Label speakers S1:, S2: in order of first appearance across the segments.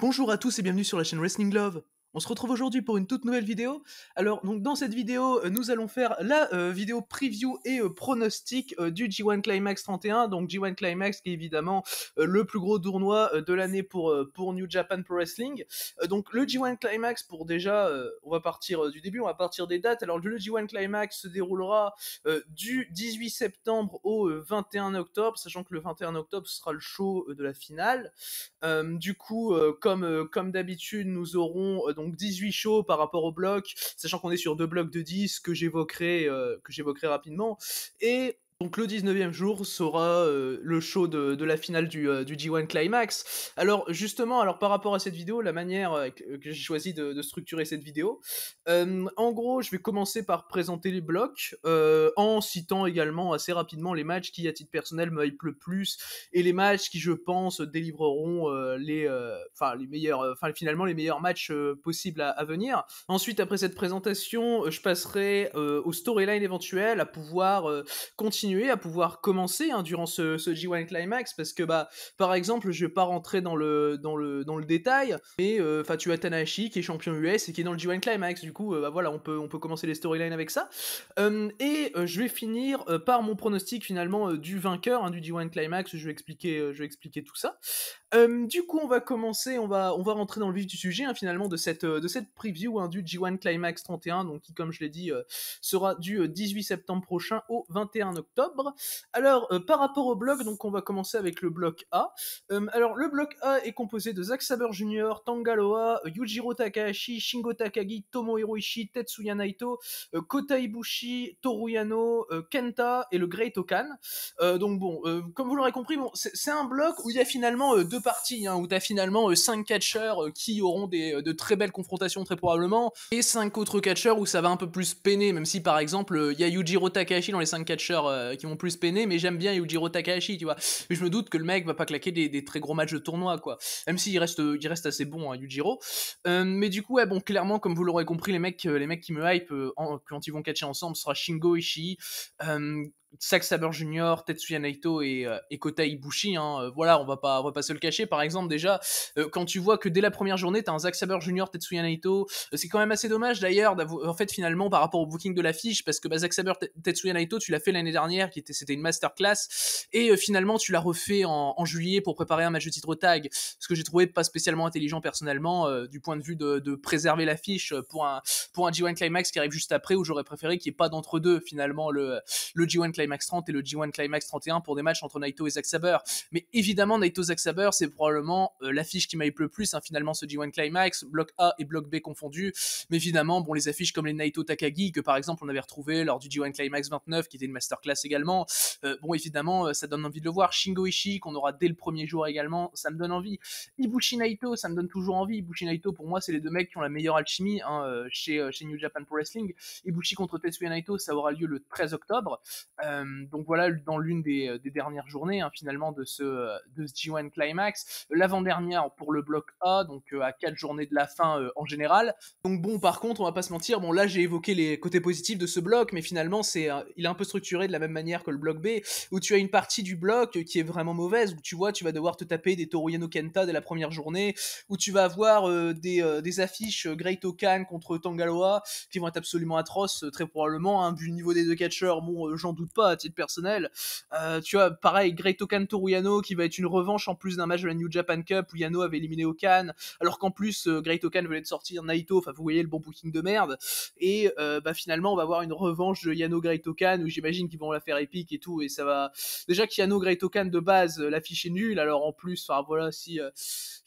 S1: Bonjour à tous et bienvenue sur la chaîne Wrestling Love. On se retrouve aujourd'hui pour une toute nouvelle vidéo. Alors, donc dans cette vidéo, euh, nous allons faire la euh, vidéo preview et euh, pronostic du G1 Climax 31. Donc G1 Climax qui est évidemment le plus gros tournoi de l'année pour, pour New Japan Pro Wrestling. donc le G1 Climax pour déjà, on va partir du début, on va partir des dates. Alors le G1 Climax se déroulera du 18 septembre au 21 octobre, sachant que le 21 octobre sera le show de la finale. du coup, comme, comme d'habitude, nous aurons donc donc 18 shows par rapport au bloc, sachant qu'on est sur deux blocs de 10 que j'évoquerai, euh, que j'évoquerai rapidement. Et donc le 19e jour sera euh, le show de, la finale du, euh, G1 Climax. Alors justement, alors par rapport à cette vidéo, la manière euh, que j'ai choisi de, structurer cette vidéo, en gros, je vais commencer par présenter les blocs, en citant également assez rapidement les matchs qui, à titre personnel, me hype le plus, et les matchs qui, je pense, délivreront les, enfin les meilleurs, finalement les meilleurs matchs possibles à, venir. Ensuite, après cette présentation, je passerai au storyline éventuel à pouvoir continuer à pouvoir commencer hein, durant ce, ce, G1 Climax parce que bah par exemple je vais pas rentrer dans le dans le dans le détail mais euh, enfin tu as Tanahashi qui est champion US et qui est dans le G1 Climax du coup euh, bah, voilà on peut on peut commencer les storylines avec ça euh, et je vais finir par mon pronostic finalement du vainqueur hein, du G1 Climax je vais expliquer je vais expliquer tout ça du coup on va commencer on va on va rentrer dans le vif du sujet hein, finalement de cette de cette preview du G1 Climax 31 donc qui comme je l'ai dit sera du 18 septembre prochain au 21 octobre alors, euh, par rapport au bloc, donc on va commencer avec le bloc A. Euh, alors, le bloc A est composé de Zack Saber Jr., Tangaloa, euh, Yujiro Takahashi, Shingo Takagi, Tomohiro Ishii, Tetsuya Naito, Kota Ibushi, Toru Yano, Kenta et le Great Okan. donc bon, comme vous l'aurez compris, c'est un bloc où il y a finalement deux parties, hein, où tu as finalement cinq catcheurs qui auront de très belles confrontations très probablement, et cinq autres catcheurs où ça va un peu plus peiner, même si par exemple, il y a Yujiro Takahashi dans les cinq catcheurs euh, qui vont plus peiner, mais j'aime bien Yujiro Takahashi, tu vois. Mais je me doute que le mec va pas claquer des, très gros matchs de tournoi, quoi. Même s'il reste, euh, il reste assez bon, hein, Yujiro. Euh, mais du coup, ouais, bon, clairement, comme vous l'aurez compris, les mecs, les mecs qui me hype quand ils vont catcher ensemble sera Shingo Ishii, Zack Saber Jr., Tetsuya Naito et, euh, et Kota Ibushi. Hein, euh, voilà, on va pas, on va pas se le cacher. Par exemple, déjà, euh, quand tu vois que dès la première journée, t'as un Zack Saber Jr., Tetsuya Naito, c'est quand même assez dommage d'ailleurs, en fait, finalement, par rapport au booking de l'affiche, parce que bah, Zack Saber Tetsuya Naito, tu l'as fait l'année dernière, qui était, c'était une masterclass, et finalement, tu l'as refait en, en, juillet pour préparer un match de titre tag, ce que j'ai trouvé pas spécialement intelligent personnellement, du point de vue de, de préserver l'affiche pour un, pour un G1 Climax qui arrive juste après, où j'aurais préféré qu'il n'y ait pas d'entre-deux, finalement, le, le G1 Climax 30 et le G1 Climax 31 pour des matchs entre Naito et Zack Saber. Mais évidemment, Naito Zack Saber, c'est probablement euh, l'affiche qui m'a le plus, hein, finalement, ce G1 Climax, bloc A et bloc B confondus. Mais évidemment, bon, les affiches comme les Naito Takagi, que par exemple on avait retrouvé lors du G1 Climax 29, qui était une masterclass également, euh, bon, évidemment, euh, ça donne envie de le voir. Shingo Ishii, qu'on aura dès le premier jour également, ça me donne envie. Ibushi Naito, ça me donne toujours envie. Ibushi Naito, pour moi, c'est les deux mecs qui ont la meilleure alchimie hein, chez, New Japan Pro Wrestling. Ibushi contre Tetsuya Naito, ça aura lieu le 13 octobre. Euh, donc voilà, dans l'une des, euh, dernières journées hein, finalement de ce, euh, de ce G1 Climax, l'avant-dernière pour le bloc A, donc à 4 journées de la fin en général. Donc bon, par contre, on va pas se mentir, bon là j'ai évoqué les côtés positifs de ce bloc, mais finalement c'est, il est un peu structuré de la même manière que le bloc B, où tu as une partie du bloc qui est vraiment mauvaise, où tu vois, tu vas devoir te taper des Toru Kenta dès la première journée, où tu vas avoir des, des, affiches Great Okan contre Tangaloa qui vont être absolument atroces, très probablement, hein, vu le niveau des deux catcheurs, bon, j'en doute à titre personnel. Euh, tu vois, pareil, Great Okan Yano qui va être une revanche en plus d'un match de la New Japan Cup où Yano avait éliminé Okan, alors qu'en plus euh, Great Okan venait de sortir Naito, enfin vous voyez le bon booking de merde. Et euh, bah, finalement, on va avoir une revanche de Yano Great Okan où j'imagine qu'ils vont la faire épique et tout. Et ça va. Déjà que Yano Great Okan de base, l'affiche est nulle, alors en plus, enfin voilà, si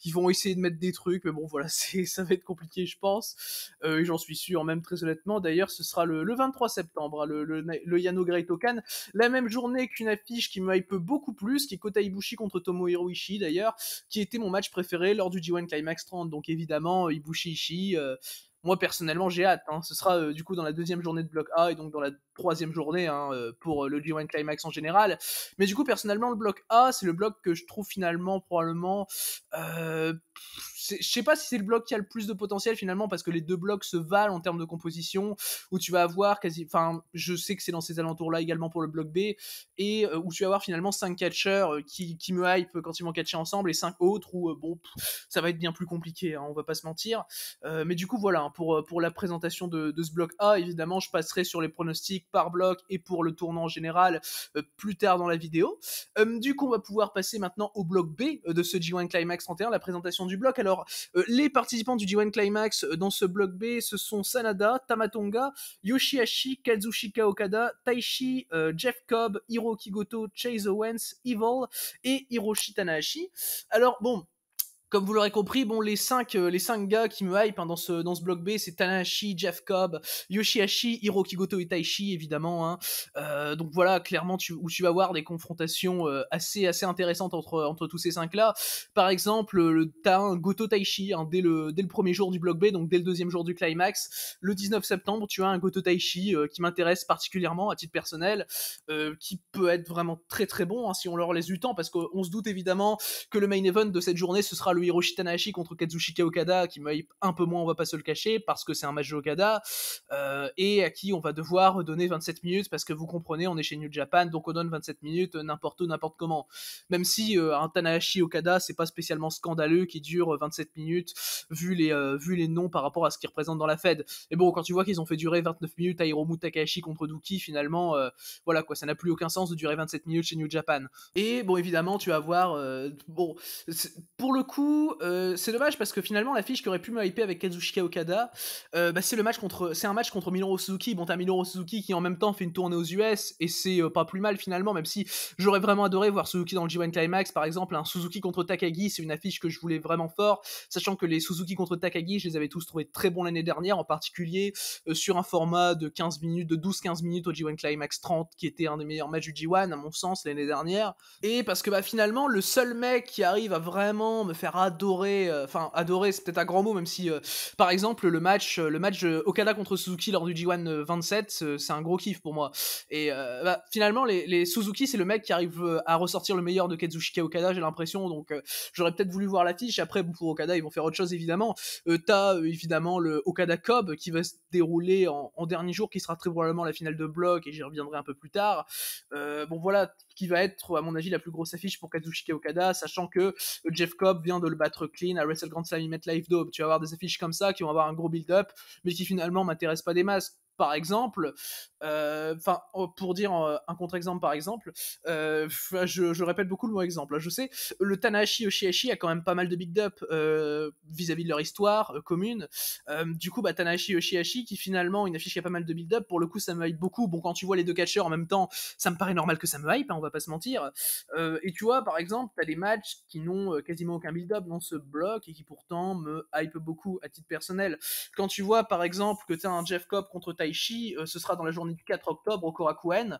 S1: ils vont essayer de mettre des trucs, mais bon voilà, ça va être compliqué, je pense. et J'en suis sûr, même très honnêtement. D'ailleurs, ce sera le, 23 septembre, hein, le, Yano Great Okan la même journée qu'une affiche qui me hype beaucoup plus, qui est Kota Ibushi contre Tomohiro Ishii d'ailleurs, qui était mon match préféré lors du G1 Climax 30. Donc évidemment, Ibushi Ishii. Euh, moi personnellement j'ai hâte. Hein. Ce sera euh, du coup dans la deuxième journée de bloc A et donc dans la troisième journée hein, euh, pour le G1 Climax en général. Mais du coup personnellement le bloc A c'est le bloc que je trouve finalement probablement je sais pas si c'est le bloc qui a le plus de potentiel finalement parce que les deux blocs se valent en termes de composition où tu vas avoir quasi enfin je sais que c'est dans ces alentours là également pour le bloc B et euh, où tu vas avoir finalement cinq catcheurs euh, qui, me hype quand ils vont catcher ensemble et cinq autres où euh, bon ça va être bien plus compliqué hein, on va pas se mentir mais du coup voilà hein, pour pour la présentation de, ce bloc A évidemment je passerai sur les pronostics par bloc et pour le tournant général plus tard dans la vidéo du coup on va pouvoir passer maintenant au bloc B de ce G1 Climax 31 la présentation du bloc alors euh, les participants du G1 Climax euh, dans ce bloc B, ce sont Sanada, Tamatonga, Yoshihashi, Kazushika Okada, Taishi, euh, Jeff Cobb, Hiro Kigoto, Chase Owens, Evil et Hiroshi Tanahashi. Alors, bon, comme vous l'aurez compris, bon, les cinq, euh, les cinq gars qui me hype hein, dans ce dans ce bloc B, c'est Tanahashi, Jeff Cobb, Yoshihashi, Hiroki Goto et Taishi évidemment. Hein. Euh, donc voilà, clairement tu, où tu vas voir des confrontations euh, assez assez intéressantes entre entre tous ces cinq là. Par exemple, le t'as un Goto Taishi hein, dès le dès le premier jour du bloc B, donc dès le deuxième jour du climax, le 19 septembre, tu as un Goto Taishi qui m'intéresse particulièrement à titre personnel, qui peut être vraiment très très bon si on leur laisse du temps parce qu'on se doute évidemment que le main event de cette journée ce sera le Hiroshi Tanahashi contre Kazushika Okada qui meille un peu moins, on va pas se le cacher, parce que c'est un match de Okada, euh, et à qui on va devoir donner 27 minutes, parce que vous comprenez, on est chez New Japan, donc on donne 27 minutes n'importe où, n'importe comment. Même si euh, un Tanahashi Okada, c'est pas spécialement scandaleux qui dure 27 minutes, vu les, euh, vu les noms par rapport à ce qu'il représente dans la Fed. Et bon, quand tu vois qu'ils ont fait durer 29 minutes à Hiromu Takahashi contre Duki, finalement, voilà quoi, ça n'a plus aucun sens de durer 27 minutes chez New Japan. Et bon, évidemment, tu vas voir, bon, pour le coup, euh, c'est dommage parce que finalement, l'affiche qui aurait pu me hyper avec Kazushika Okada, euh, bah, c'est le match contre, c'est un match contre Minoru Suzuki. Bon, t'as Minoru Suzuki qui en même temps fait une tournée aux US et c'est euh, pas plus mal finalement, même si j'aurais vraiment adoré voir Suzuki dans le G1 Climax, par exemple, un Suzuki contre Takagi, c'est une affiche que je voulais vraiment fort, sachant que les Suzuki contre Takagi, je les avais tous trouvés très bons l'année dernière, en particulier sur un format de 15 minutes, de 12-15 minutes au G1 Climax 30, qui était un des meilleurs matchs du G1 à mon sens l'année dernière. Et parce que bah finalement, le seul mec qui arrive à vraiment me faire adorer, euh, enfin c'est peut-être un grand mot, même si euh, par exemple le match, euh, le match Okada contre Suzuki lors du G1 27, c'est un gros kiff pour moi. Et bah, finalement, les, Suzuki, c'est le mec qui arrive à ressortir le meilleur de Kazuchika Okada, j'ai l'impression. Donc j'aurais peut-être voulu voir l'affiche. Après, bon, pour Okada, ils vont faire autre chose évidemment. T'as évidemment le Okada Cobb qui va se dérouler en, dernier jour, qui sera très probablement la finale de bloc, et j'y reviendrai un peu plus tard. bon voilà, qui va être, à mon avis, la plus grosse affiche pour Kazushika Okada, sachant que euh, Jeff Cobb vient de le battre clean à Wrestle Grand Slam, et Live Tu vas avoir des affiches comme ça qui vont avoir un gros build-up, mais qui finalement m'intéressent pas des masques, Par exemple, euh, enfin, oh, pour dire euh, un contre-exemple par exemple, euh, ah, je, répète beaucoup le mot exemple. Hein, je sais, le Tanahashi oshiashi a quand même pas mal de build up vis-à-vis de leur histoire commune. du coup, bah, Tanahashi oshiashi qui finalement une affiche qui a pas mal de build-up, pour le coup ça me hype beaucoup. Bon, quand tu vois les deux catcheurs en même temps, ça me paraît normal que ça me hype, hein, on va pas se mentir. et tu vois, par exemple, t'as des matchs qui n'ont quasiment aucun build-up dans ce bloc et qui pourtant me hype beaucoup à titre personnel. Quand tu vois, par exemple, que t'as un Jeff Cobb contre Taishi, ce sera dans la journée 4 octobre au Korakuen,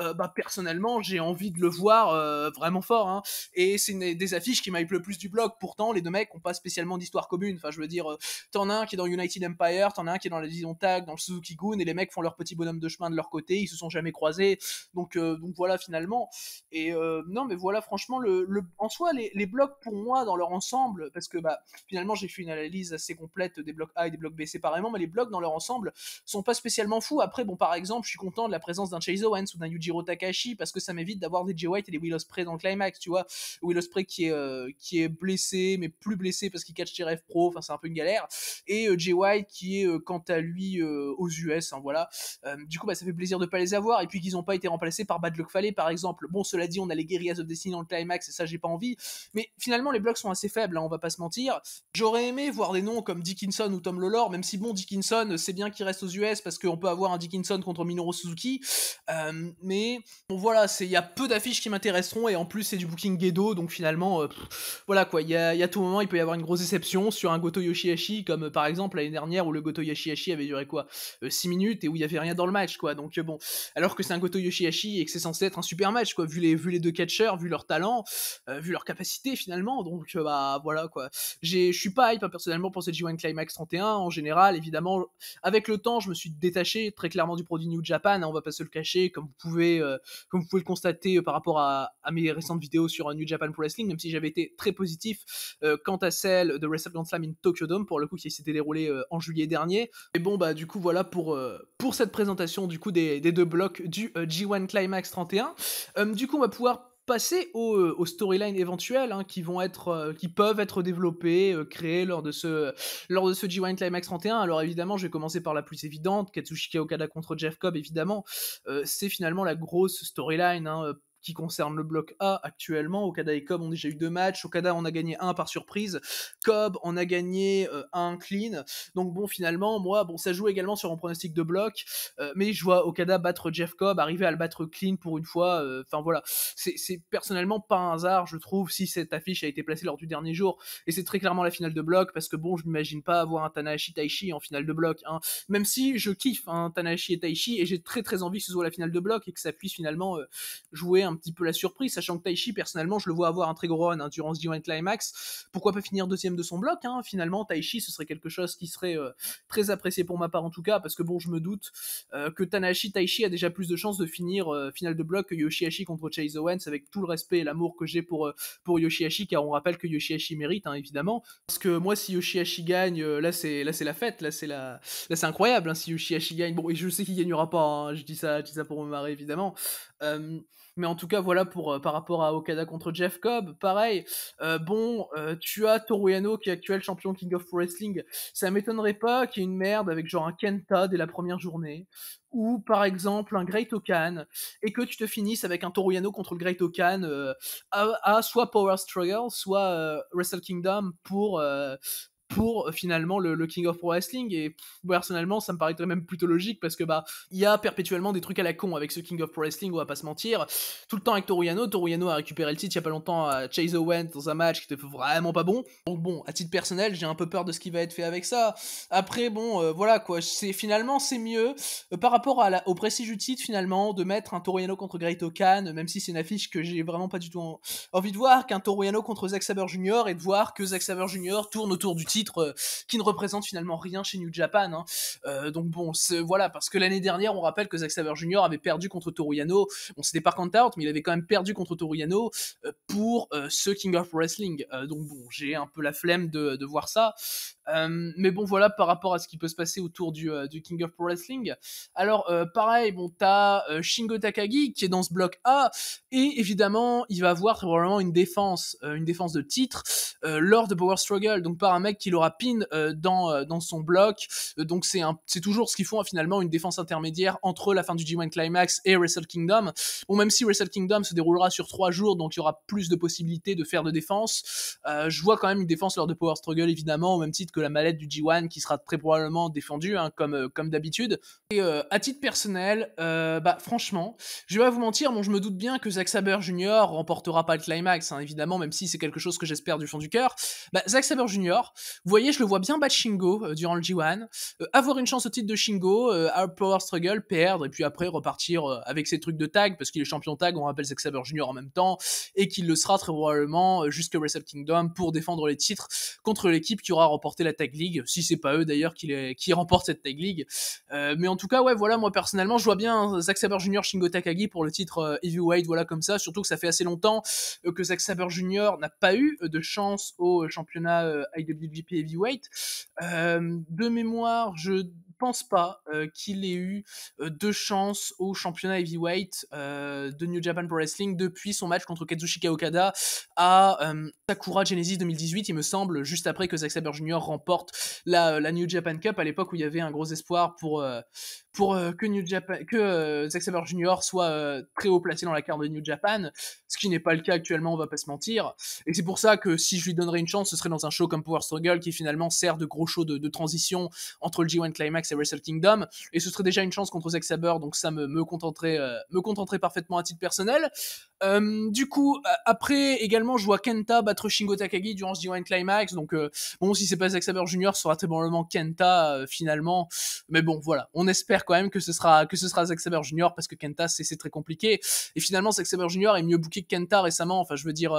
S1: euh, bah, personnellement, j'ai envie de le voir euh, vraiment fort. Hein. Et c'est des affiches qui m'aiment le plus du bloc Pourtant, les deux mecs n'ont pas spécialement d'histoire commune. Enfin, je veux dire, euh, t'en as un qui est dans United Empire, t'en as un qui est dans la Division Tag, dans le Suzuki Gun, et les mecs font leur petit bonhomme de chemin de leur côté, ils se sont jamais croisés. Donc, donc voilà, finalement. Et non, mais voilà, franchement, le, le en soi, les, les blocs pour moi, dans leur ensemble, parce que bah, finalement, j'ai fait une analyse assez complète des blocs A et des blocs B séparément, mais les blocs dans leur ensemble sont pas spécialement fous. Après, bon, par exemple, exemple, je suis content de la présence d'un Chase Owens ou d'un Yujiro Takashi parce que ça m'évite d'avoir des Jay White et des Will Ospreay dans le climax, tu vois. Will Ospreay qui est, euh, qui est blessé, mais plus blessé parce qu'il catch TF Pro, enfin, c'est un peu une galère. Et euh, j White qui est, euh, quant à lui, aux US, hein, voilà. du coup, bah, ça fait plaisir de pas les avoir et puis qu'ils n'ont pas été remplacés par Bad Luck Fale, par exemple. Bon, cela dit, on a les Guerrillas of Destiny dans le climax et ça, j'ai pas envie. Mais finalement, les blocs sont assez faibles, hein, on va pas se mentir. J'aurais aimé voir des noms comme Dickinson ou Tom lolor même si bon, Dickinson, c'est bien qu'il reste aux US parce qu'on peut avoir un Dickinson contre Minoru Suzuki. Euh, mais bon, voilà, il y a peu d'affiches qui m'intéresseront et en plus c'est du booking Gedo, donc finalement, euh, voilà quoi, il y a, y tout moment, il peut y avoir une grosse déception sur un Goto Yoshiashi, comme euh, par exemple l'année dernière où le Goto Yoshiashi avait duré quoi 6 minutes et où il n'y avait rien dans le match quoi. Donc bon, alors que c'est un Goto Yoshiashi et que c'est censé être un super match quoi, vu les, vu les deux catcheurs, vu leur talent, vu leur capacité finalement, donc bah voilà quoi. Je suis pas hype hein, personnellement pour cette G1 Climax 31 en général, évidemment, avec le temps, je me suis détaché très clairement du produit New Japan, hein, on va pas se le cacher, comme vous pouvez, euh, comme vous pouvez le constater euh, par rapport à, mes récentes vidéos sur euh, New Japan Pro Wrestling, même si j'avais été très positif quant à celle de Wrestle Slam in Tokyo Dome, pour le coup qui s'était déroulé en juillet dernier. Et bon, bah du coup voilà pour, pour cette présentation du coup des, des deux blocs du G1 Climax 31. du coup, on va pouvoir passer euh, aux, storylines éventuelles hein, qui vont être, euh, qui peuvent être développées, euh, créées lors de ce, lors de ce g Climax 31. Alors évidemment, je vais commencer par la plus évidente, Katsushika Okada contre Jeff Cobb. Évidemment, c'est finalement la grosse storyline. Hein, qui concerne le bloc A actuellement. Okada et Cobb ont déjà eu deux matchs. Okada en a gagné un par surprise. Cobb en a gagné euh, un clean. Donc bon, finalement, moi, bon, ça joue également sur mon pronostic de bloc, euh, mais je vois Okada battre Jeff Cobb, arriver à le battre clean pour une fois. Euh, enfin voilà, c'est personnellement pas un hasard, je trouve, si cette affiche a été placée lors du dernier jour. Et c'est très clairement la finale de bloc parce que bon, je m'imagine pas avoir un Tanahashi Taishi en finale de bloc. Hein. Même si je kiffe un hein, Tanahashi et Taishi et j'ai très très envie que ce soit la finale de bloc et que ça puisse finalement jouer un un petit peu la surprise, sachant que Taishi personnellement, je le vois avoir un très gros run hein, durant ce Climax. Pourquoi pas finir deuxième de son bloc hein, Finalement, Taishi ce serait quelque chose qui serait euh, très apprécié pour ma part en tout cas, parce que bon, je me doute euh, que Tanahashi Taishi a déjà plus de chances de finir euh, finale de bloc que Yoshihashi contre Chase Owens, avec tout le respect et l'amour que j'ai pour, pour Yoshihashi, car on rappelle que Yoshihashi mérite, hein, évidemment. Parce que moi, si Yoshihashi gagne, là c'est là c'est la fête, là c'est la là c'est incroyable. si Yoshihashi gagne, bon, et je sais qu'il gagnera pas, je dis ça, je dis ça pour me marrer évidemment. Mais en tout cas, voilà pour euh, par rapport à Okada contre Jeff Cobb. Pareil, euh, bon, euh, tu as Toruyano qui est actuel champion King of Wrestling. Ça m'étonnerait pas qu'il y ait une merde avec genre un Kenta dès la première journée ou par exemple un Great Okan et que tu te finisses avec un Toruyano contre le Great Okan à, soit Power Struggle soit Wrestle Kingdom pour pour euh, finalement le, King of Pro Wrestling. Et personnellement, ça me paraîtrait même plutôt logique parce que bah il y a perpétuellement des trucs à la con avec ce King of Pro Wrestling, on va pas se mentir. Tout le temps avec Toruyano. Toruyano a récupéré le titre il y a pas longtemps à Chase Owens dans un match qui était vraiment pas bon. Donc bon, à titre personnel, j'ai un peu peur de ce qui va être fait avec ça. Après, bon, euh, voilà quoi. C'est finalement c'est mieux euh, par rapport au prestige du titre finalement de mettre un Toruyano contre Great Okan, même si c'est une affiche que j'ai vraiment pas du tout envie de voir, qu'un Toruyano contre Zack Saber Jr. et de voir que Zack Saber Jr. tourne autour du titre euh, qui ne représente finalement rien chez New Japan. Hein. Euh, donc bon, voilà, parce que l'année dernière, on rappelle que Zack Saber Jr. avait perdu contre Toru Yano. Bon, c'était par count mais il avait quand même perdu contre Toru Yano euh, pour ce King of Wrestling. donc bon, j'ai un peu la flemme de, de voir ça. Euh, mais bon, voilà, par rapport à ce qui peut se passer autour du, euh, du King of Pro Wrestling. Alors, euh, pareil, bon, t'as Shingo Takagi qui est dans ce bloc A, et évidemment, il va avoir probablement une défense, une défense de titre lors de Power Struggle, donc par un mec qui l'aura pin dans, dans son bloc. donc, c'est, un, c'est toujours ce qu'ils font, hein, finalement, une défense intermédiaire entre la fin du G1 Climax et Wrestle Kingdom. Bon, même si Wrestle Kingdom se déroulera sur 3 jours, donc il y aura plus de possibilités de faire de défense, je vois quand même une défense lors de Power Struggle, évidemment, au même titre que la mallette du G1 qui sera très probablement défendue hein, euh, comme, d'habitude. Et euh, à titre personnel, euh, bah, franchement, je vais pas vous mentir, bon, je me doute bien que Zack Saber Jr. remportera pas le climax, hein, évidemment, même si c'est quelque chose que j'espère du fond du cœur. Bah, Zack Saber Jr., vous voyez, je le vois bien battre Shingo durant le G1, avoir une chance au titre de Shingo, hard Power Struggle, perdre, et puis après repartir avec ses trucs de tag, parce qu'il est champion tag, on rappelle Zack Saber Jr. en même temps, et qu'il le sera très probablement jusqu'à Wrestle Kingdom pour défendre les titres contre l'équipe qui aura remporté la Tag League, si c'est pas eux d'ailleurs qui, qui remportent cette Tag League. Euh, mais en tout cas, ouais, voilà, moi personnellement, je vois bien hein, Zack Saber Jr. Shingo Takagi pour le titre euh, Heavyweight, voilà comme ça, surtout que ça fait assez longtemps euh, que Zack Saber Jr. n'a pas eu de chance au championnat IWGP Heavyweight. de mémoire, je pense pas qu'il ait eu deux de chance au championnat heavyweight de New Japan Pro Wrestling depuis son match contre Kazuchika Okada à Sakura Genesis 2018, il me semble, juste après que Zack Sabre Jr. remporte la New Japan Cup, à l'époque où il y avait un gros espoir pour, pour euh, que New Japan, que euh, Zack Sabre Jr. soit euh, très haut placé dans la carte de New Japan, ce qui n'est pas le cas actuellement, on va pas se mentir. Et c'est pour ça que si je lui donnerais une chance, ce serait dans un show comme Power Struggle qui finalement sert de gros show de, transition entre le G1 Climax et Wrestle Kingdom, et ce serait déjà une chance contre Zack Sabre, donc ça me, me contenterait, me contenterait parfaitement à titre personnel. Euh, du coup, euh, après, également, je vois Kenta battre Shingo Takagi durant ce D1 Climax. Donc, euh, bon, si c'est pas Zack Saber Jr., ce sera très probablement Kenta finalement. Mais bon, voilà. On espère quand même que ce sera, que ce sera Zack Saber Jr. parce que Kenta, c'est très compliqué. Et finalement, Zack Saber Jr. est mieux booké que Kenta récemment. Enfin, je veux dire,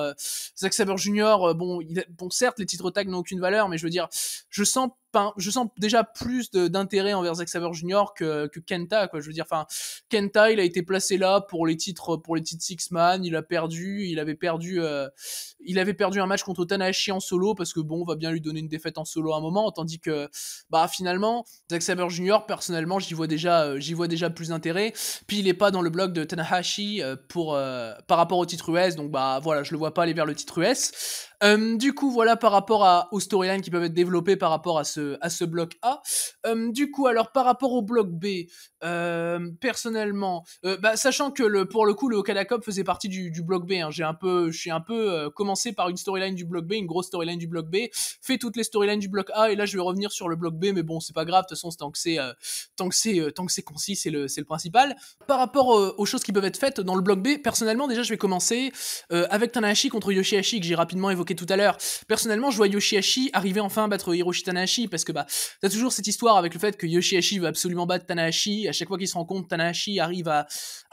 S1: Zack Saber Jr., bon, il bon, certes, les titres tag n'ont aucune valeur, mais je veux dire, je sens je sens déjà plus d'intérêt envers Zack Saber Jr. que, que Kenta quoi je veux dire enfin Kenta il a été placé là pour les titres pour les titres six man il a perdu il avait perdu euh, il avait perdu un match contre Tanahashi en solo parce que bon on va bien lui donner une défaite en solo à un moment tandis que bah finalement Zack Saber Jr., personnellement j'y vois déjà euh, j'y vois déjà plus d'intérêt puis il est pas dans le bloc de Tanahashi euh, pour par rapport au titre US donc bah voilà je le vois pas aller vers le titre US Hum, du coup, voilà par rapport à, aux storylines qui peuvent être développées par rapport à ce, à ce bloc A. Hum, du coup, alors par rapport au bloc B, hum, personnellement, euh, bah, sachant que le, pour le coup, le Okada Cop faisait partie du, bloc B, hein, j'ai un peu, je suis un peu euh, commencé par une storyline du bloc B, une grosse storyline du bloc B, fait toutes les storylines du bloc A, et là je vais revenir sur le bloc B, mais bon, c'est pas grave, de toute façon, tant que c'est tant que c'est euh, tant que c'est concis, c'est le, le principal. Par rapport aux choses qui peuvent être faites dans le bloc B, personnellement, déjà je vais commencer avec Tanahashi contre Yoshihashi que j'ai rapidement évoqué tout à l'heure. Personnellement, je vois Yoshihashi arriver enfin à battre Hiroshi Tanahashi parce que bah, t'as toujours cette histoire avec le fait que Yoshihashi veut absolument battre Tanahashi. À chaque fois qu'il se compte Tanahashi arrive à,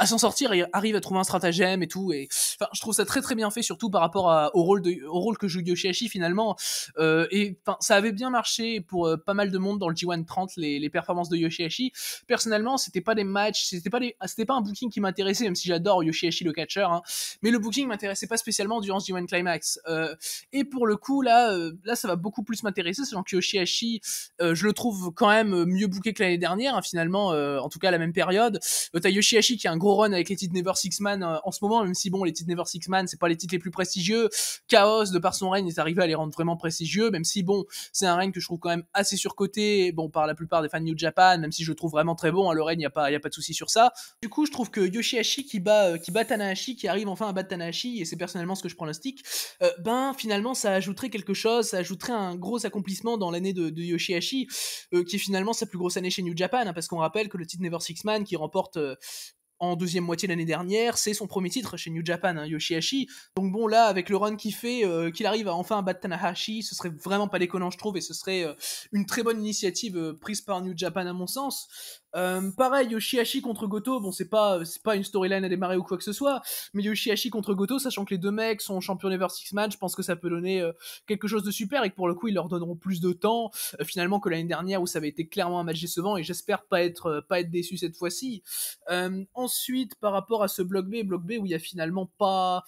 S1: s'en sortir et arrive à trouver un stratagème et tout. Et enfin, je trouve ça très très bien fait, surtout par rapport au rôle rôle que joue Yoshihashi finalement. Euh, et enfin, ça avait bien marché pour euh, pas mal de monde dans le G1 30 les, performances de Yoshihashi. Personnellement, c'était pas des matchs, c'était pas pas un booking qui m'intéressait, même si j'adore Yoshihashi le catcher. Hein. mais le booking m'intéressait pas spécialement durant ce G1 Climax. Euh, et pour le coup, là, euh, là, ça va beaucoup plus m'intéresser, sachant que Yoshihashi, euh, je le trouve quand même euh, mieux bouqué que l'année dernière, hein, finalement, en tout cas la même période. T'as Yoshihashi qui a un gros run avec les titres Never Six Man en ce moment, même si bon, les titres Never Six Man, c'est pas les titres les plus prestigieux. Chaos, de par son règne, est arrivé à les rendre vraiment prestigieux, même si bon, c'est un règne que je trouve quand même assez surcoté, bon, par la plupart des fans New Japan, même si je le trouve vraiment très bon, hein, le règne, y a pas, y a pas de souci sur ça. Du coup, je trouve que Yoshihashi qui bat, qui bat Tanahashi, qui arrive enfin à battre Tanahashi, et c'est personnellement ce que je prends le stick ben, finalement, ça ajouterait quelque chose, ça ajouterait un gros accomplissement dans l'année de, de, Yoshihashi, euh, qui est finalement sa plus grosse année chez New Japan, hein, parce qu'on rappelle que le titre Never Six Man, qui remporte euh, en deuxième moitié l'année dernière, c'est son premier titre chez New Japan, hein, Yoshihashi. Donc bon, là, avec le run qu'il fait, euh, qu'il arrive à enfin battre Tanahashi, ce serait vraiment pas déconnant, je trouve, et ce serait une très bonne initiative prise par New Japan, à mon sens. Euh, pareil, Yoshihashi contre Goto, bon, c'est pas, euh, c'est pas une storyline à démarrer ou quoi que ce soit, mais Yoshihashi contre Goto, sachant que les deux mecs sont champions Never Six Match, je pense que ça peut donner euh, quelque chose de super et que pour le coup, ils leur donneront plus de temps euh, finalement que l'année dernière où ça avait été clairement un match décevant et j'espère pas être, pas être déçu cette fois-ci. ensuite, par rapport à ce bloc B, bloc B où il y a finalement pas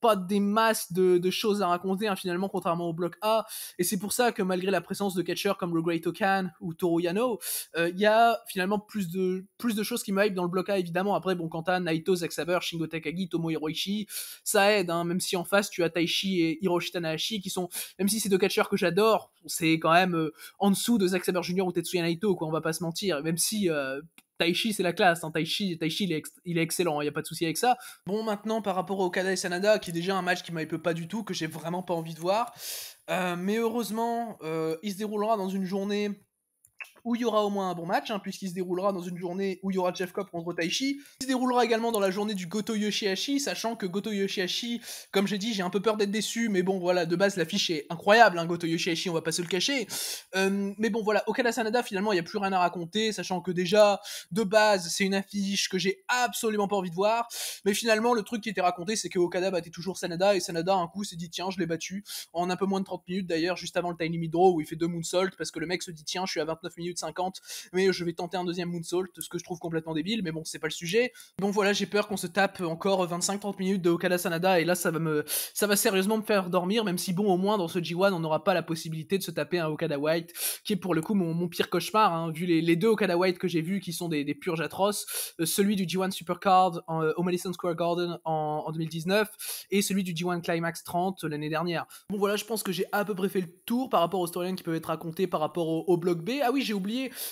S1: pas des masses de, choses à raconter hein, finalement contrairement au bloc A et c'est pour ça que malgré la présence de catcheurs comme le Great Okan ou Toru Yano euh, il y a finalement plus de plus de choses qui me dans le bloc A évidemment après bon à Naito Zack Saber Shingo Takagi Tomo Hiroishi ça aide hein, même si en face tu as Taishi et Hiroshi Tanahashi qui sont même si c'est deux catcheurs que j'adore c'est quand même euh, en dessous de Zack Saber Jr ou Tetsuya Naito quoi on va pas se mentir même si euh, Taichi, c'est la classe. Hein. Taichi, Taichi il, est excellent, il hein, n'y a pas de souci avec ça. Bon, maintenant, par rapport au Kada et Sanada, qui est déjà un match qui peu pas du tout, que j'ai vraiment pas envie de voir. Euh, mais heureusement, euh, il se déroulera dans une journée où il y aura au moins un bon match, hein, puisqu'il se déroulera dans une journée où il y aura Jeff Cobb contre Taichi. Il se déroulera également dans la journée du Goto Yoshiashi, sachant que Goto Yoshiashi, comme j'ai dit, j'ai un peu peur d'être déçu, mais bon, voilà, de base, l'affiche est incroyable, hein, Goto Yoshiashi, on va pas se le cacher. Euh, mais bon, voilà, Okada Sanada, finalement, il n'y a plus rien à raconter, sachant que déjà, de base, c'est une affiche que j'ai absolument pas envie de voir. Mais finalement, le truc qui était raconté, c'est que Okada battait toujours Sanada, et Sanada, un coup, s'est dit, tiens, je l'ai battu, en un peu moins de 30 minutes d'ailleurs, juste avant le Tiny limit où il fait deux Salt parce que le mec se dit, tiens, je suis à 29 minutes 50, mais je vais tenter un deuxième moonsault, ce que je trouve complètement débile, mais bon, c'est pas le sujet. Bon voilà, j'ai peur qu'on se tape encore 25-30 minutes de Okada Sanada, et là, ça va me, ça va sérieusement me faire dormir, même si bon, au moins, dans ce G1, on n'aura pas la possibilité de se taper un Okada White, qui est pour le coup mon, pire cauchemar, hein, vu les, deux Okada White que j'ai vus, qui sont des, purges atroces, euh, celui du G1 Supercard euh, au Madison Square Garden en, 2019, et celui du G1 Climax 30 euh, l'année dernière. Bon voilà, je pense que j'ai à peu près fait le tour par rapport aux storylines qui peuvent être racontées par rapport au, au bloc B. Ah oui, j'ai oublié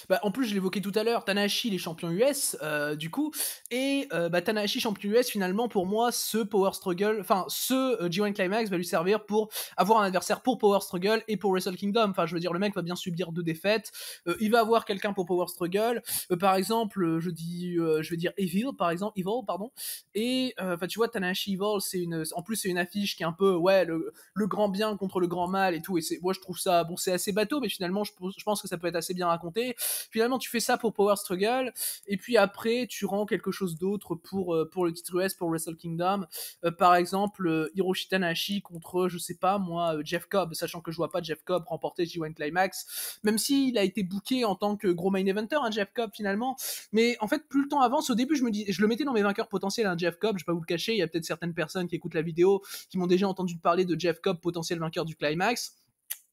S1: bah, en plus, je l'évoquais tout à l'heure, Tanahashi, les champions US, euh, du coup. Et euh, bah, Tanahashi, champion US, finalement, pour moi, ce Power Struggle, enfin, ce euh, G1 Climax va lui servir pour avoir un adversaire pour Power Struggle et pour Wrestle Kingdom. Enfin, je veux dire, le mec va bien subir deux défaites. il va avoir quelqu'un pour Power Struggle. par exemple, je dis, je vais dire Evil, par exemple, Evil, pardon. Et, enfin, tu vois, Tanahashi Evil, c'est une, en plus, c'est une affiche qui est un peu, ouais, le, grand bien contre le grand mal et tout. Et c'est, moi, je trouve ça, bon, c'est assez bateau, mais finalement, je, je pense que ça peut être assez bien raconter. Finalement, tu fais ça pour Power Struggle, et puis après, tu rends quelque chose d'autre pour, euh, pour le titre US, pour Wrestle Kingdom. Euh, par exemple, euh, Hiroshi Tanahashi contre, je sais pas moi, Jeff Cobb, sachant que je vois pas Jeff Cobb remporter G1 Climax, même s'il a été booké en tant que gros main eventer, hein, Jeff Cobb finalement. Mais en fait, plus le temps avance, au début, je me dis, je le mettais dans mes vainqueurs potentiels, un hein, Jeff Cobb, je vais pas vous le cacher, il y a peut-être certaines personnes qui écoutent la vidéo qui m'ont déjà entendu parler de Jeff Cobb, potentiel vainqueur du Climax.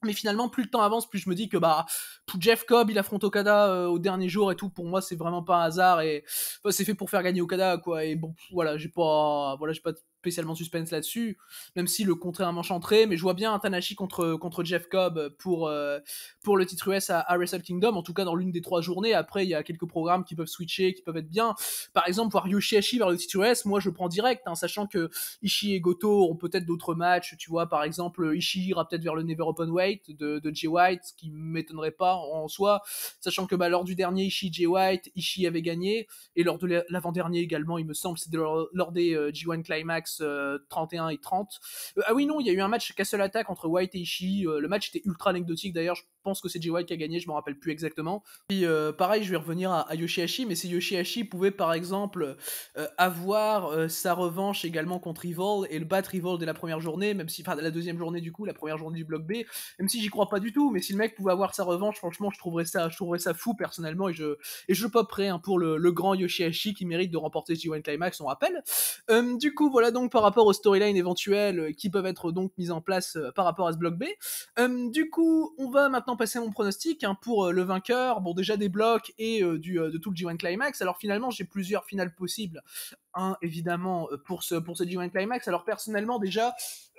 S1: Mais finalement, plus le temps avance, plus je me dis que bah Jeff Cobb, il affronte Okada euh, au dernier jour et tout. Pour moi, c'est vraiment pas un hasard et c'est fait pour faire gagner Okada quoi. Et bon, voilà, j'ai pas, voilà, j'ai pas spécialement suspense là-dessus, même si le contraire un manche entrée, mais je vois bien un Tanashi contre, contre Jeff Cobb pour, euh, pour le titre US à, à, Kingdom, en tout cas dans l'une des trois journées. Après, il y a quelques programmes qui peuvent switcher, qui peuvent être bien. Par exemple, voir Yoshihashi vers le titre US, moi je prends direct, hein, sachant que Ishii et Goto ont peut-être d'autres matchs, tu vois, par exemple, Ishii ira peut-être vers le Never Open Weight de, de Jay White, ce qui m'étonnerait pas en, soi, sachant que bah, lors du dernier Ishii Jay White, Ishii avait gagné, et lors de l'avant-dernier également, il me semble, c'est lors, des euh, G1 Climax 31 euh, et 30. Euh, ah oui, non, il y a eu un match Castle attaque entre White et Ishii. Euh, le match était ultra anecdotique d'ailleurs. Je pense que c'est j White qui a gagné, je m'en rappelle plus exactement. Puis pareil, je vais revenir à, à, mais si Yoshihashi pouvait par exemple avoir sa revanche également contre Evil et le battre Evil dès la première journée, même si, enfin, la deuxième journée du coup, la première journée du bloc B, même si j'y crois pas du tout, mais si le mec pouvait avoir sa revanche, franchement, je trouverais ça, je trouverais ça fou personnellement et je, et je poperais hein, pour le, grand Yoshihashi qui mérite de remporter j 1 Climax, on rappelle. du coup, voilà donc par rapport aux storylines éventuelles euh, qui peuvent être donc mises en place euh, par rapport à ce bloc B. Euh, du coup, on va maintenant passer à mon pronostic hein, pour le vainqueur. Bon, déjà des blocs et du, de tout le G1 Climax. Alors finalement, j'ai plusieurs finales possibles. Hein, évidemment, pour ce, pour ce G1 Climax. Alors personnellement, déjà,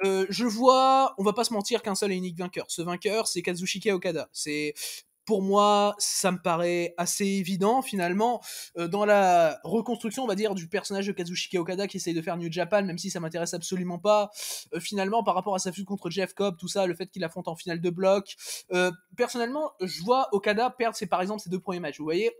S1: je vois, on va pas se mentir qu'un seul et unique vainqueur. Ce vainqueur, c'est Kazushika Okada. C'est pour moi, ça me paraît assez évident finalement. Euh, dans la reconstruction, on va dire, du personnage de Kazushika Okada qui essaye de faire New Japan, même si ça m'intéresse absolument pas, euh, finalement, par rapport à sa fuite contre Jeff Cobb, tout ça, le fait qu'il affronte en finale de bloc, euh, personnellement, je vois Okada perdre, c'est par exemple ses deux premiers matchs. Vous voyez,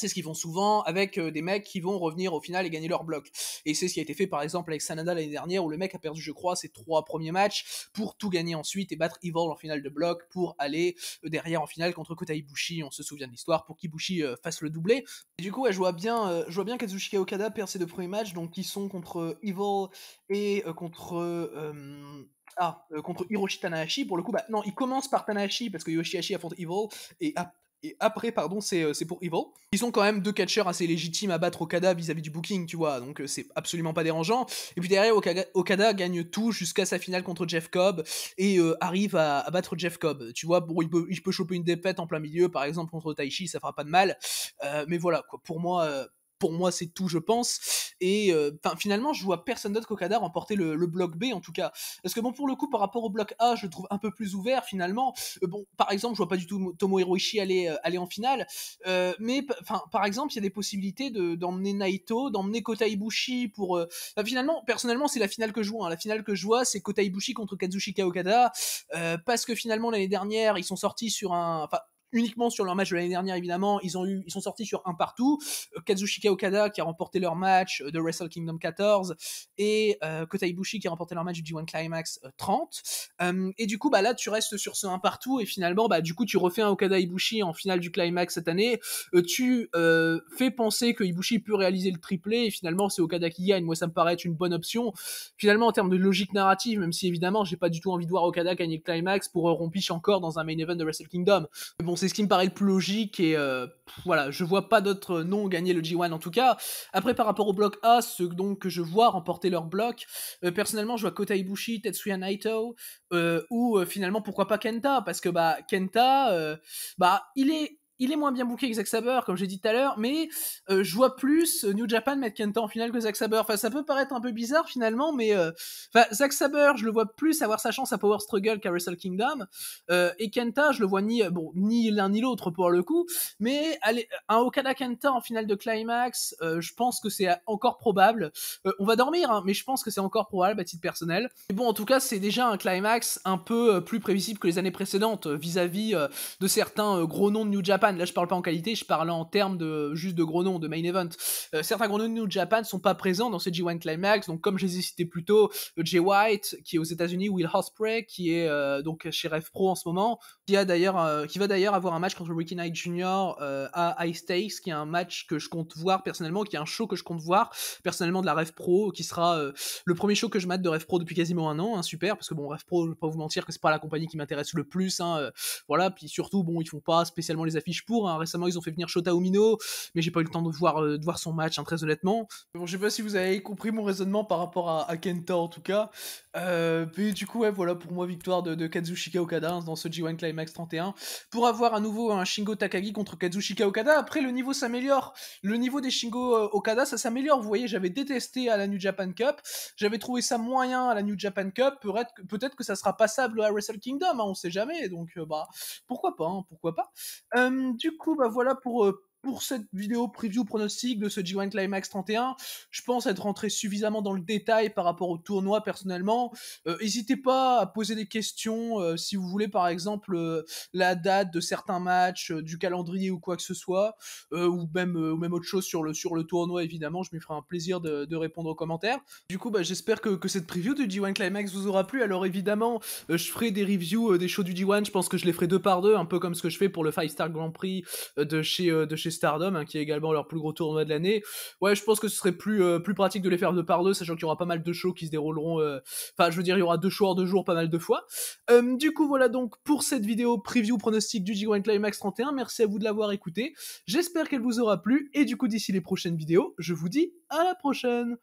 S1: c'est ce qu'ils font souvent avec euh, des mecs qui vont revenir au final et gagner leur bloc. Et c'est ce qui a été fait par exemple avec Sanada l'année dernière où le mec a perdu, je crois, ses trois premiers matchs pour tout gagner ensuite et battre Evil en finale de bloc pour aller euh, derrière en finale contre Kota Ibushi. On se souvient de l'histoire pour qu'Ibushi euh, fasse le doublé. Et du coup, bien, je vois bien Kazushika Okada perd ses deux premiers matchs, donc ils sont contre Evil et contre. ah, contre Hiroshi Tanahashi, pour le coup, bah non, il commence par Tanahashi parce que Yoshihashi affronte Evil et ah, et après, pardon, c'est, euh, c'est pour Evil. Ils sont quand même deux catcheurs assez légitimes à battre Okada vis-à-vis du booking, tu vois, donc euh, c'est absolument pas dérangeant. Et puis derrière, Okada, gagne tout jusqu'à sa finale contre Jeff Cobb et euh, arrive à, battre Jeff Cobb. Tu vois, bon, il peut, choper une défaite en plein milieu, par exemple contre Taichi, ça fera pas de mal. mais voilà, quoi, pour moi, pour moi, c'est tout, je pense. Et euh, finalement, je vois personne d'autre qu'Okada remporter le, bloc B, en tout cas. Parce que bon, pour le coup, par rapport au bloc A, je trouve un peu plus ouvert, finalement. Euh, bon, par exemple, je vois pas du tout Tomo Hiroishi aller, euh, aller en finale. mais par exemple, il y a des possibilités d'emmener Naito, d'emmener Kota Ibushi pour... finalement, personnellement, c'est la finale que je vois. Hein. La finale que je vois, c'est Kota Ibushi contre Kazushi Okada. parce que finalement, l'année dernière, ils sont sortis sur un uniquement sur leur match de l'année dernière, évidemment. Ils, ont eu, ils sont sortis sur un partout. Euh, Kazushika Okada qui a remporté leur match euh, de Wrestle Kingdom 14 et euh, Kota Ibushi qui a remporté leur match du G1 Climax 30. et du coup, bah, là, tu restes sur ce un partout et finalement, bah, du coup, tu refais un Okada Ibushi en finale du Climax cette année. tu fais penser que Ibushi peut réaliser le triplé et finalement, c'est Okada qui gagne. Moi, ça me paraît être une bonne option. Finalement, en termes de logique narrative, même si évidemment, j'ai pas du tout envie de voir Okada gagner le Climax pour Rompiche encore dans un main event de Wrestle Kingdom. bon, c'est ce qui me paraît le plus logique et euh, voilà, je vois pas d'autres euh, noms gagner le G1 en tout cas. Après, par rapport au bloc A, ceux donc que je vois remporter leur bloc, euh, personnellement, je vois Kota Ibushi, Tetsuya Naito ou finalement pourquoi pas Kenta parce que bah Kenta, bah il est il est moins bien bouqué que Zack Saber, comme j'ai dit tout à l'heure, mais euh, je vois plus euh, New Japan mettre Kenta en finale que Zack Saber. Enfin, ça peut paraître un peu bizarre finalement, mais euh, Zack Saber, je le vois plus avoir sa chance à Power Struggle qu'à Wrestle Kingdom. et Kenta, je le vois ni bon ni l'un ni l'autre pour le coup, mais allez, un Okada Kenta en finale de Climax, je pense que c'est encore probable. on va dormir, hein, mais je pense que c'est encore probable à titre personnel. Mais bon, en tout cas, c'est déjà un Climax un peu plus prévisible que les années précédentes vis à -vis, de certains gros noms de New Japan là je parle pas en qualité, je parle en termes de juste de gros noms, de main event. Euh, certains gros noms de New Japan sont pas présents dans ce G1 Climax, donc comme je les ai cités plus tôt, euh, Jay White qui est aux États-Unis, Will Ospreay qui est euh, donc chez Ref Pro en ce moment, qui a d'ailleurs qui va d'ailleurs avoir un match contre Ricky Knight Junior à High Stakes, qui est un match que je compte voir personnellement, qui est un show que je compte voir personnellement de la Ref Pro, qui sera le premier show que je mate de Ref Pro depuis quasiment un an, hein, super, parce que bon Ref Pro, je vais pas vous mentir que c'est pas la compagnie qui m'intéresse le plus, hein, voilà, puis surtout bon ils font pas spécialement les affiches pour. Hein. Récemment, ils ont fait venir Shota Umino, mais j'ai pas eu le temps de voir, euh, de voir son match, hein, très honnêtement. Bon, je sais pas si vous avez compris mon raisonnement par rapport à, à Kenta en tout cas. Euh, puis du coup, voilà pour moi, victoire de, de Kazushika Okada hein, dans ce G1 Climax 31 pour avoir à nouveau un Shingo Takagi contre Kazushika Okada. Après, le niveau s'améliore. Le niveau des Shingo euh, Okada, ça s'améliore. Vous voyez, j'avais détesté à la New Japan Cup. J'avais trouvé ça moyen à la New Japan Cup. Peut-être que ça sera passable à Wrestle Kingdom, on sait jamais. Donc, euh, bah, pourquoi pas, pourquoi pas. Euh, du coup, bah voilà pour euh, pour cette vidéo preview pronostic de ce G1 Climax 31, je pense être rentré suffisamment dans le détail par rapport au tournoi personnellement. Euh, n'hésitez pas à poser des questions euh, si vous voulez par exemple euh, la date de certains matchs, du calendrier ou quoi que ce soit, ou même ou même autre chose sur le sur le tournoi évidemment. Je me ferai un plaisir de, répondre aux commentaires. Du coup, bah, j'espère que, cette preview du G1 Climax vous aura plu. Alors évidemment, je ferai des reviews des shows du G1. Je pense que je les ferai deux par deux, un peu comme ce que je fais pour le Five Star Grand Prix de chez de chez Stardom, hein, qui est également leur plus gros tournoi de l'année. Ouais, je pense que ce serait plus, euh, plus pratique de les faire de par deux, sachant qu'il y aura pas mal de shows qui se dérouleront. Euh, enfin, je veux dire, il y aura deux shows hors deux jours, pas mal de fois. Euh, du coup, voilà donc pour cette vidéo preview pronostic du G1 Climax 31. Merci à vous de l'avoir écouté. J'espère qu'elle vous aura plu. Et du coup, d'ici les prochaines vidéos, je vous dis à la prochaine.